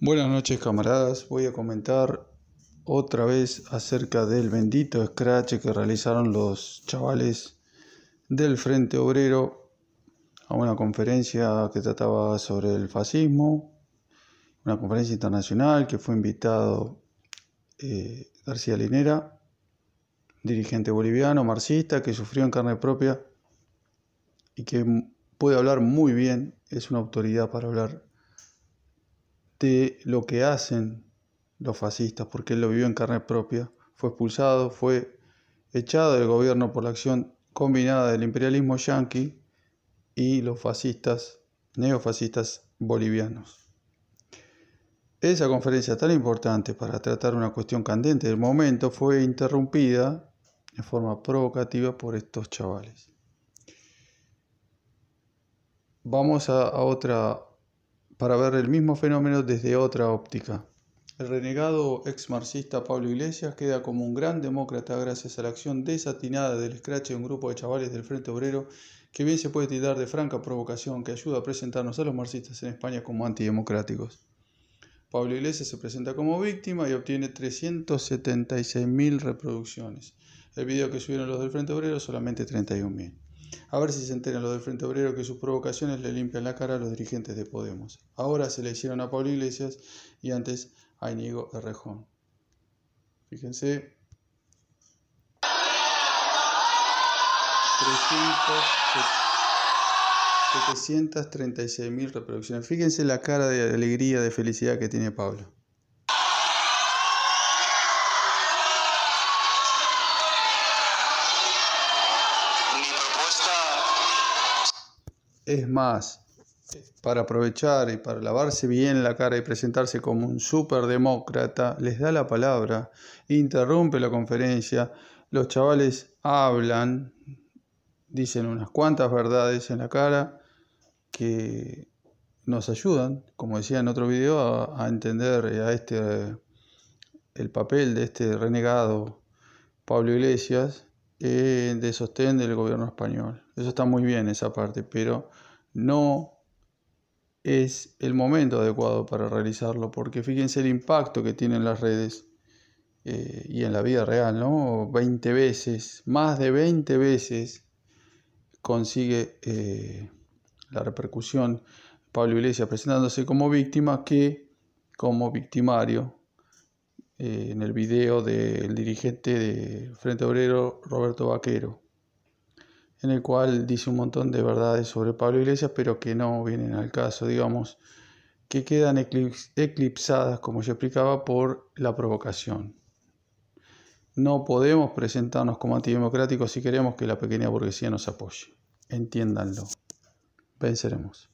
Buenas noches camaradas, voy a comentar otra vez acerca del bendito scratch que realizaron los chavales del Frente Obrero a una conferencia que trataba sobre el fascismo, una conferencia internacional que fue invitado eh, García Linera, dirigente boliviano, marxista, que sufrió en carne propia y que puede hablar muy bien, es una autoridad para hablar de lo que hacen los fascistas, porque él lo vivió en carne propia, fue expulsado, fue echado del gobierno por la acción combinada del imperialismo yanqui y los fascistas, neofascistas bolivianos. Esa conferencia tan importante para tratar una cuestión candente del momento fue interrumpida de forma provocativa por estos chavales. Vamos a, a otra para ver el mismo fenómeno desde otra óptica. El renegado ex marxista Pablo Iglesias queda como un gran demócrata gracias a la acción desatinada del scratch de un grupo de chavales del Frente Obrero que bien se puede tildar de franca provocación que ayuda a presentarnos a los marxistas en España como antidemocráticos. Pablo Iglesias se presenta como víctima y obtiene 376.000 reproducciones. El video que subieron los del Frente Obrero solamente 31.000. A ver si se enteran los del Frente Obrero que sus provocaciones le limpian la cara a los dirigentes de Podemos. Ahora se le hicieron a Pablo Iglesias y antes a Inigo Errejón. Fíjense. mil reproducciones. Fíjense la cara de alegría, de felicidad que tiene Pablo. Es más, para aprovechar y para lavarse bien la cara y presentarse como un superdemócrata, les da la palabra, interrumpe la conferencia, los chavales hablan, dicen unas cuantas verdades en la cara que nos ayudan, como decía en otro video, a, entender a este, el papel de este renegado Pablo Iglesias eh, de sostén del gobierno español. Eso está muy bien esa parte, pero no es el momento adecuado para realizarlo, porque fíjense el impacto que tienen las redes eh, y en la vida real, ¿no? 20 veces, más de 20 veces consigue eh, la repercusión Pablo Iglesias presentándose como víctima que como victimario eh, en el video del dirigente de Frente Obrero Roberto Vaquero en el cual dice un montón de verdades sobre Pablo Iglesias, pero que no vienen al caso, digamos, que quedan eclipsadas, como yo explicaba, por la provocación. No podemos presentarnos como antidemocráticos si queremos que la pequeña burguesía nos apoye. Entiéndanlo. Venceremos.